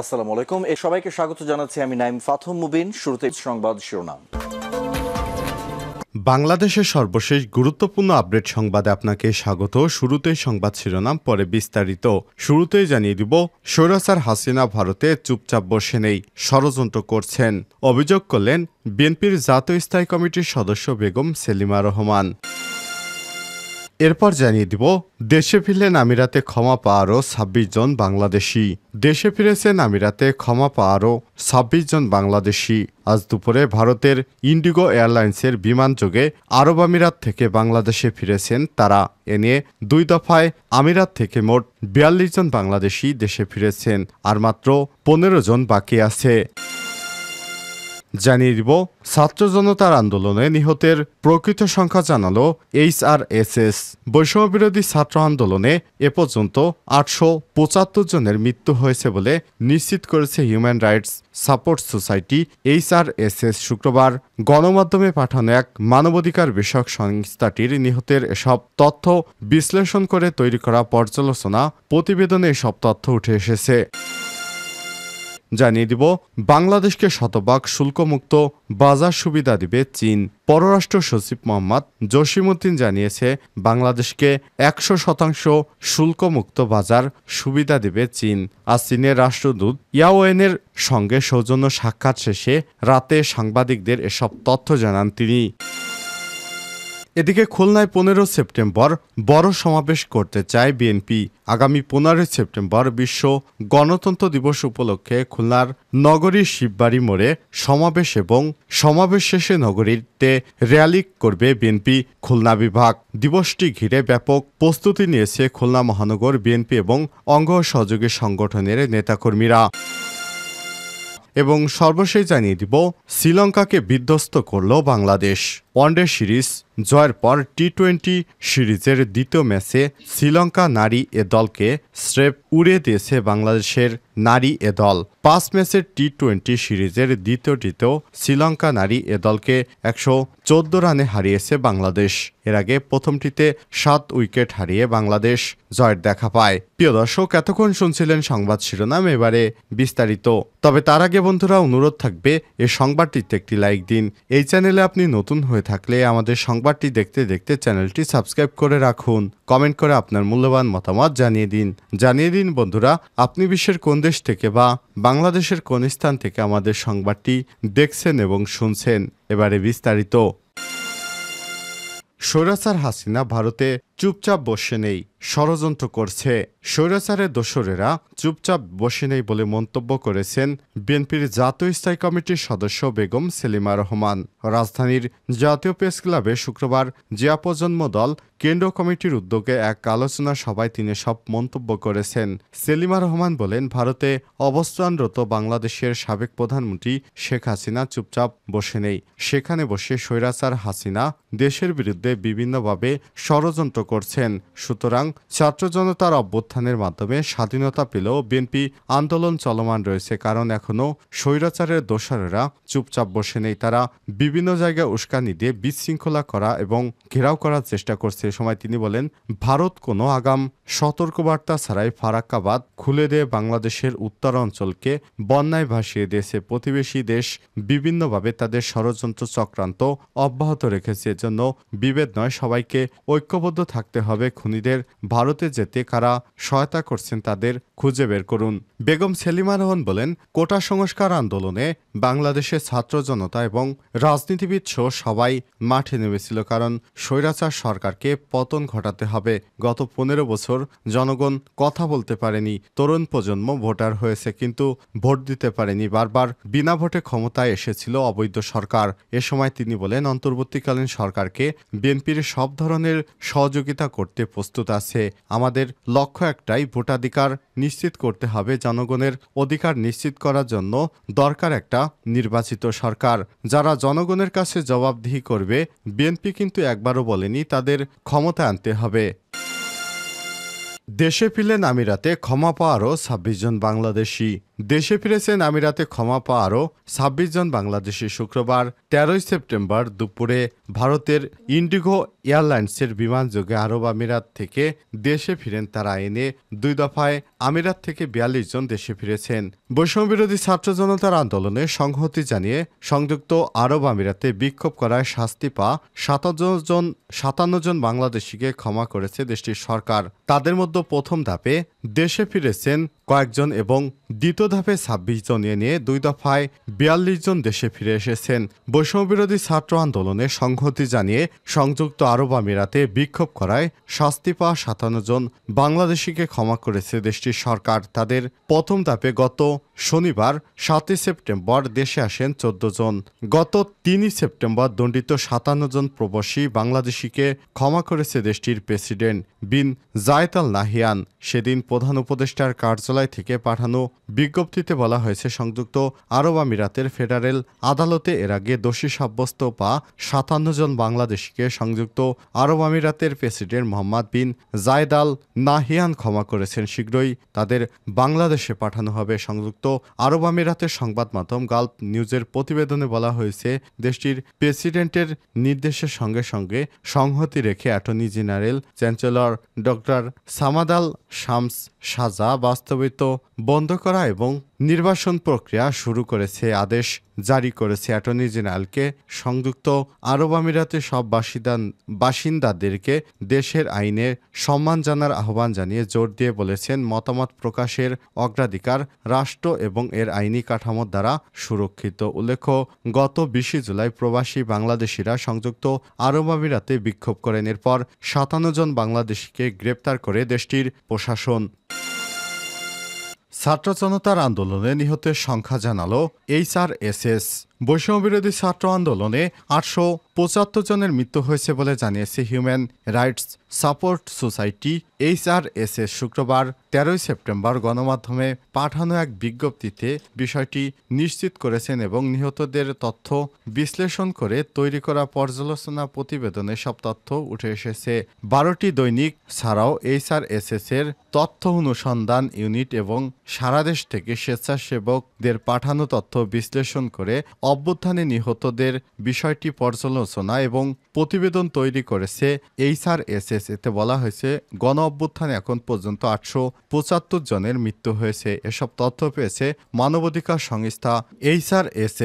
আলাইকুম এ সবাইকে স্বাগত জানাচ্ছি আমি নাইম ফাথম মুবিন শুরুতে সংবাদ শিরোনাম বাংলাদেশের সর্বশেষ গুরুত্বপূর্ণ আপডেট সংবাদে আপনাকে স্বাগত শুরুতে সংবাদ শিরোনাম পরে বিস্তারিত শুরুতেই জানিয়ে দিব সৈরাসার হাসিনা ভারতে চুপচাপ বসে নেই ষড়যন্ত্র করছেন অভিযোগ করলেন বিএনপির জাতীয় স্থায়ী কমিটির সদস্য বেগম সেলিমা রহমান এরপর জানিয়ে দিব দেশে ফিরলেন আমিরাতে ক্ষমা পা আরও ছাব্বিশ জন বাংলাদেশি দেশে ফিরেছেন আমিরাতে ক্ষমা পা আরও ছাব্বিশ জন বাংলাদেশি আজ দুপুরে ভারতের ইন্ডিগো এয়ারলাইন্সের বিমান যোগে আরব আমিরাত থেকে বাংলাদেশে ফিরেছেন তারা এ নিয়ে দুই দফায় আমিরাত থেকে মোট বিয়াল্লিশ জন বাংলাদেশি দেশে ফিরেছেন আর মাত্র পনেরো জন বাকি আছে জানিয়ে দিব ছাত্র জনতার আন্দোলনে নিহতের প্রকৃত সংখ্যা জানালো এইচ আর এস এস বৈষম্য বিরোধী ছাত্র আন্দোলনে এ পর্যন্ত আটশো পঁচাত্তর জনের মৃত্যু হয়েছে বলে নিশ্চিত করেছে human rights support society H R S S শুক্রবার গণমাধ্যমে পাঠানো এক মানবাধিকার বিষয়ক সংস্থাটির নিহতের এসব তথ্য বিশ্লেষণ করে তৈরি করা পর্যালোচনা প্রতিবেদনে এসব তথ্য উঠে এসেছে জানিয়ে দিব বাংলাদেশকে শতভাগ শুল্কমুক্ত বাজার সুবিধা দিবে চীন পররাষ্ট্র সচিব মোহাম্মদ জসিমুদ্দিন জানিয়েছে বাংলাদেশকে একশো শতাংশ শুল্কমুক্ত বাজার সুবিধা দিবে চীন আর চীনের রাষ্ট্রদূত ইয়াওয়েনের সঙ্গে সৌজন্য সাক্ষাৎ শেষে রাতে সাংবাদিকদের এসব তথ্য জানান তিনি এদিকে খুলনায় পনেরো সেপ্টেম্বর বড় সমাবেশ করতে চায় বিএনপি আগামী পনেরোই সেপ্টেম্বর বিশ্ব গণতন্ত্র দিবস উপলক্ষে খুলনার নগরীর শিববাড়ি মোড়ে সমাবেশ এবং সমাবেশ শেষে নগরীতে র্যালি করবে বিএনপি খুলনা বিভাগ দিবসটি ঘিরে ব্যাপক প্রস্তুতি নিয়েছে খুলনা মহানগর বিএনপি এবং অঙ্গ সহযোগী সংগঠনের নেতাকর্মীরা এবং সর্বশেষ জানিয়ে দিব শ্রীলঙ্কাকে বিধ্বস্ত করল বাংলাদেশ ওয়ানডে সিরিজ জয়ের পর টি টোয়েন্টি সিরিজের দ্বিতীয় ম্যাচে শ্রীলঙ্কা নারী এ দলকে স্রেপ উড়ে দিয়েছে বাংলাদেশের নারী এ দল পাঁচ ম্যাচের টি টোয়েন্টি সিরিজের দ্বিতীয়টিতেও শ্রীলঙ্কা নারী এ দলকে একশো চোদ্দ রানে হারিয়েছে বাংলাদেশ এর আগে প্রথমটিতে সাত উইকেট হারিয়ে বাংলাদেশ জয়ের দেখা পায় প্রিয় দর্শক এতক্ষণ শুনছিলেন সংবাদ শিরোনাম এবারে বিস্তারিত তবে তার আগে বন্ধুরা অনুরোধ থাকবে এ সংবাদটিতে একটি লাইক দিন এই চ্যানেলে আপনি নতুন হয়ে হয়ে থাকলে আমাদের সংবাদটি দেখতে দেখতে চ্যানেলটি সাবস্ক্রাইব করে রাখুন কমেন্ট করে আপনার মূল্যবান মতামত জানিয়ে দিন জানিয়ে দিন বন্ধুরা আপনি বিশ্বের কোন দেশ থেকে বা বাংলাদেশের কোন স্থান থেকে আমাদের সংবাদটি দেখছেন এবং শুনছেন এবারে বিস্তারিত সৈরাসার হাসিনা ভারতে চুপচাপ বসে নেই ষড়যন্ত্র করছে স্বৈরাচারের দোসরেরা চুপচাপ বসে নেই বলে মন্তব্য করেছেন বিএনপির জাতীয় স্থায়ী কমিটির সদস্য বেগম সেলিমা রহমান রাজধানীর জাতীয় প্রেস ক্লাবে শুক্রবার জিয়া প্রজন্ম দল কেন্দ্র কমিটির উদ্যোগে এক আলোচনা সভায় তিনি সব মন্তব্য করেছেন সেলিমা রহমান বলেন ভারতে অবস্থানরত বাংলাদেশের সাবেক প্রধানমন্ত্রী শেখ হাসিনা চুপচাপ বসে নেই সেখানে বসে স্বৈরাচার হাসিনা দেশের বিরুদ্ধে বিভিন্নভাবে ষড়যন্ত্র করছেন সুতরাং ছাত্র জনতার অভ্যুত্থানের মাধ্যমে স্বাধীনতা পেলেও বিএনপি আন্দোলন চলমান রয়েছে কারণ এখনও স্বৈরাচারের দোষারেরা চুপচাপ বসে নেই তারা বিভিন্ন জায়গায় উস্কানি দিয়ে বিশৃঙ্খলা করা এবং ঘেরাও করার চেষ্টা করছে এ সময় তিনি বলেন ভারত কোনো আগাম সতর্কবার্তা ছাড়াই ফারাক্কাবাদ খুলে দিয়ে বাংলাদেশের উত্তর অঞ্চলকে বন্যায় ভাসিয়ে দিয়েছে প্রতিবেশী দেশ বিভিন্নভাবে তাদের ষড়যন্ত্র চক্রান্ত অব্যাহত রেখেছে এজন্য বিভেদ নয় সবাইকে ঐক্যবদ্ধ থাকতে হবে খুনিদের ভারতে যেতে কারা সহায়তা করছেন তাদের খুঁজে বের করুন বেগম সেলিমা রহমান বলেন কোটা সংস্কার আন্দোলনে বাংলাদেশের ছাত্র জনতা এবং রাজনীতিবিদ সহ সবাই মাঠে নেমেছিল কারণ স্বৈরাচার সরকারকে পতন ঘটাতে হবে গত পনেরো বছর জনগণ কথা বলতে পারেনি তরুণ প্রজন্ম ভোটার হয়েছে কিন্তু ভোট দিতে পারেনি বারবার বিনা ভোটে ক্ষমতায় এসেছিল অবৈধ সরকার এ সময় তিনি বলেন অন্তর্বর্তীকালীন সরকারকে বিএনপির সব ধরনের সহযোগী সহযোগিতা করতে প্রস্তুত আছে আমাদের লক্ষ্য একটাই ভোটাধিকার নিশ্চিত করতে হবে জনগণের অধিকার নিশ্চিত করার জন্য দরকার একটা নির্বাচিত সরকার যারা জনগণের কাছে জবাবদিহি করবে বিএনপি কিন্তু একবারও বলেনি তাদের ক্ষমতা আনতে হবে দেশে ফিরলেন আমিরাতে ক্ষমা পাওয়ারও ছাব্বিশ জন বাংলাদেশি দেশে ফিরেছেন আমিরাতে ক্ষমা পাওয়ারও ছাব্বিশ জন বাংলাদেশি শুক্রবার তেরোই সেপ্টেম্বর দুপুরে ভারতের ইন্ডিগো এয়ারলাইন্সের বিমান যোগে আরব আমিরাত থেকে দেশে ফিরেন তারা আইনে দুই দফায় আমিরাত থেকে বিয়াল্লিশ জন দেশে ফিরেছেন বৈষম্যবিরোধী ছাত্র জনতার আন্দোলনে সংহতি জানিয়ে সংযুক্ত আরব আমিরাতে বিক্ষোভ করায় শাস্তি পা সাতান্ন জন সাতান্ন জন বাংলাদেশিকে ক্ষমা করেছে দেশটির সরকার তাদের মধ্যে প্রথম ধাপে দেশে ফিরেছেন কয়েকজন এবং দ্বিতীয় ধাপে ছাব্বিশ জন এ নিয়ে দুই দফায় বিয়াল্লিশ জন দেশে ফিরে এসেছেন বৈষম্যবিরোধী ছাত্র আন্দোলনে সংহতি জানিয়ে সংযুক্ত আরব আমিরাতে বিক্ষোভ করায় শাস্তি পাওয়া সাতান্ন জন বাংলাদেশিকে ক্ষমা করেছে দেশটির সরকার তাদের প্রথম ধাপে গত শনিবার সাতই সেপ্টেম্বর দেশে আসেন চোদ্দ জন গত তিনই সেপ্টেম্বর দণ্ডিত সাতান্ন জন প্রবাসী বাংলাদেশিকে ক্ষমা করেছে দেশটির প্রেসিডেন্ট বিন জায়েদ আল নাহিয়ান সেদিন প্রধান উপদেষ্টার কার্যালয় থেকে পাঠানো বিজ্ঞপ্তিতে বলা হয়েছে সংযুক্ত আরব আমিরাতের ফেডারেল আদালতে এর আগে দোষী সাব্যস্ত পা সাতান্ন জন বাংলাদেশিকে সংযুক্ত আরব আমিরাতের president Mohammed bin Zayed Al Nahyan ক্ষমা করেছেন শীঘ্রই তাদের বাংলাদেশে পাঠানো হবে সংযুক্ত আরব আমিরাতের সংবাদ মাধ্যম গালফ নিউজের প্রতিবেদনে বলা হয়েছে দেশটির প্রেসিডেন্টের নির্দেশের সঙ্গে সঙ্গে সংহতি রেখে অ্যাটর্নি জেনারেল চ্যান্সেলর ডক্টর সামাদাল শামস সাজা বাস্তবিত বন্ধ করা এবং নির্বাসন প্রক্রিয়া শুরু করেছে আদেশ জারি করেছে অ্যাটর্নি জেনারেলকে সংযুক্ত আরব আমিরাতে সব বাসিন্দা বাসিন্দাদেরকে দেশের আইনে সম্মান জানার আহ্বান জানিয়ে জোর দিয়ে বলেছেন মতামত প্রকাশের অগ্রাধিকার রাষ্ট্র এবং এর আইনি কাঠামোর দ্বারা সুরক্ষিত উল্লেখ্য গত বিশে জুলাই প্রবাসী বাংলাদেশিরা সংযুক্ত আরব আমিরাতে বিক্ষোভ করেন এরপর সাতান্ন জন বাংলাদেশিকে গ্রেপ্তার করে দেশটির প্রশাসন ছাত্র জনতার আন্দোলনে নিহতের সংখ্যা জানালো এইচআরএসএস বৈষম্যবিরোধী ছাত্র আন্দোলনে আটশো পঁচাত্তর জনের মৃত্যু হয়েছে বলে জানিয়েছে human rights support society H R S এর শুক্রবার তেরোই সেপ্টেম্বর গণমাধ্যমে পাঠানো এক বিজ্ঞপ্তিতে বিষয়টি নিশ্চিত করেছেন এবং নিহতদের তথ্য বিশ্লেষণ করে তৈরি করা পর্যালোচনা প্রতিবেদনে সব তথ্য উঠে এসেছে বারোটি দৈনিক ছাড়াও এইচআরএসএস এর তথ্য অনুসন্ধান ইউনিট এবং সারাদেশ থেকে স্বেচ্ছাসেবকদের পাঠানো তথ্য বিশ্লেষণ করে অভ্যুত্থানে নিহতদের বিষয়টি পর্যালোচনা এবং প্রতিবেদন তৈরি করেছে এস এস এতে বলা হয়েছে গণ অভ্যুত্থানে এখন পর্যন্ত আটশো পঁচাত্তর জনের মৃত্যু হয়েছে এসব তথ্য পেয়েছে মানবাধিকার সংস্থা এইচআর এস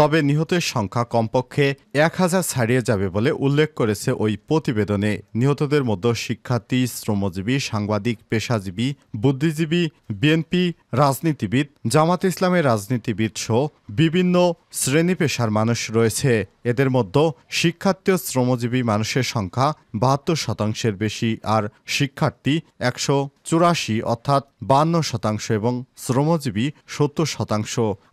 তবে নিহতের সংখ্যা কমপক্ষে এক হাজার ছাড়িয়ে যাবে বলে উল্লেখ করেছে ওই প্রতিবেদনে নিহতদের মধ্যে শিক্ষার্থী শ্রমজীবী সাংবাদিক পেশাজীবী বুদ্ধিজীবী বিএনপি রাজনীতিবিদ জামাত ইসলামের রাজনীতিবিদ সহ বিভিন্ন শ্রেণী পেশার মানুষ রয়েছে এদের মধ্যে শিক্ষার্থী শ্রমজীবী মানুষের সংখ্যা বাহাত্তর শতাংশের বেশি আর শিক্ষার্থী একশো চুরাশি অর্থাৎ বান্ন শতাংশ এবং শ্রমজীবী সত্তর শতাংশ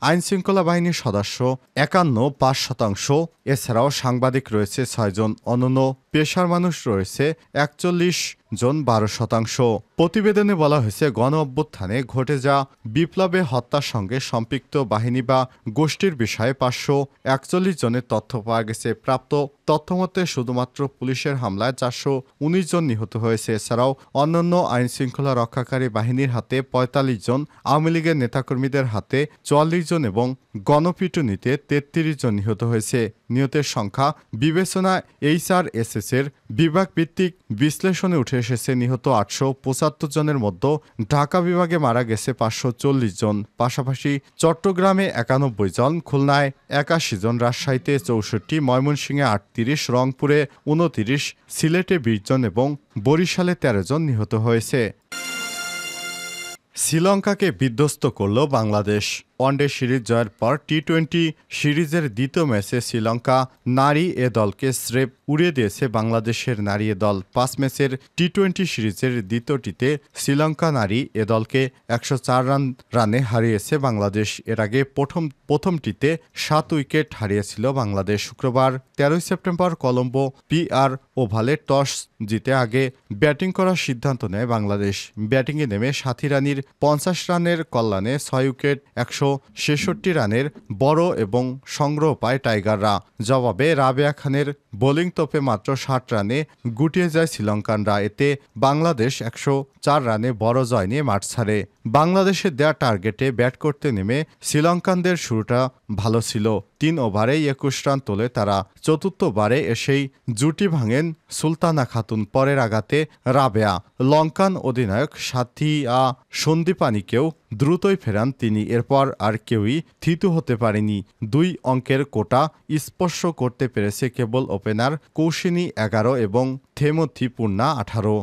আইনশৃঙ্খলা বাহিনীর সদস্য একান্ন পাঁচ শতাংশ এছাড়াও সাংবাদিক রয়েছে ছয়জন অনন্য পেশার মানুষ রয়েছে একচল্লিশ জন বারো শতাংশ প্রতিবেদনে বলা হয়েছে গণ অভ্যুত্থানে ঘটে যা বিপ্লবে হত্যার সঙ্গে সম্পৃক্ত বাহিনী বা গোষ্ঠীর বিষয়ে পাঁচশো একচল্লিশ জনের তথ্য পাওয়া গেছে প্রাপ্ত তথ্যমতে শুধুমাত্র পুলিশের হামলায় চারশো উনিশ জন নিহত হয়েছে এছাড়াও অন্যান্য আইন শৃঙ্খলা রক্ষাকারী বাহিনীর হাতে পঁয়তাল্লিশ জন আওয়ামী লীগের নেতাকর্মীদের হাতে চুয়াল্লিশ জন এবং গণপিটুনিতে তেত্রিশ জন নিহত হয়েছে নিহতের সংখ্যা বিবেচনায় এইচআরএসএস এর বিভাগভিত্তিক বিশ্লেষণে উঠে এসেছে নিহত আটশো পঁচাত্তর জনের মধ্যে ঢাকা বিভাগে মারা গেছে পাঁচশো চল্লিশ জন পাশাপাশি চট্টগ্রামে একানব্বই জন খুলনায় একাশি জন রাজশাহীতে চৌষট্টি ময়মনসিংহে আটত্রিশ রংপুরে উনতিরিশ সিলেটে বিশ জন এবং বরিশালে তেরো জন নিহত হয়েছে শ্রীলঙ্কাকে বিধ্বস্ত করল বাংলাদেশ ওয়ানডে সিরিজ জয়ের পর টি টোয়েন্টি সিরিজের দ্বিতীয় ম্যাচে শ্রীলঙ্কা নারী এ দলকে স্রেপ উড়িয়ে দিয়েছে বাংলাদেশের নারী এ দল পাঁচ ম্যাচের টি টোয়েন্টি সিরিজের দ্বিতীয়টিতে শ্রীলঙ্কা নারী এ দলকে একশো চার রান রানে হারিয়েছে বাংলাদেশ এর আগে প্রথম প্রথমটিতে সাত উইকেট হারিয়েছিল বাংলাদেশ শুক্রবার তেরোই সেপ্টেম্বর কলম্বো পি আর ওভালে টস জিতে আগে ব্যাটিং করার সিদ্ধান্ত নেয় বাংলাদেশ ব্যাটিংয়ে নেমে সাথী রানির পঞ্চাশ রানের কল্যাণে ছয় উইকেট একশো একশো ছেষট্টি রানের বড় এবং সংগ্রহ পায় টাইগাররা জবাবে রাবেয়া খানের বোলিং তোপে মাত্র ষাট রানে গুটিয়ে যায় শ্রীলঙ্কানরা এতে বাংলাদেশ একশো চার রানে বড় জয় নিয়ে মাঠ ছাড়ে বাংলাদেশের দেয়া টার্গেটে ব্যাট করতে নেমে শ্রীলঙ্কানদের শুরুটা ভালো ছিল তিন ওভারেই একুশ রান তোলে তারা চতুর্থবারে এসেই জুটি ভাঙেন সুলতানা খাতুন পরের আঘাতে রাবেয়া লঙ্কান অধিনায়ক সাথিয়া সন্দীপানিকেও দ্রুতই ফেরান তিনি এরপর আর কেউই থিতু হতে পারেনি দুই অঙ্কের কোটা স্পর্শ করতে পেরেছে কেবল ওপেনার কৌশিনী এগারো এবং পূর্ণা আঠারো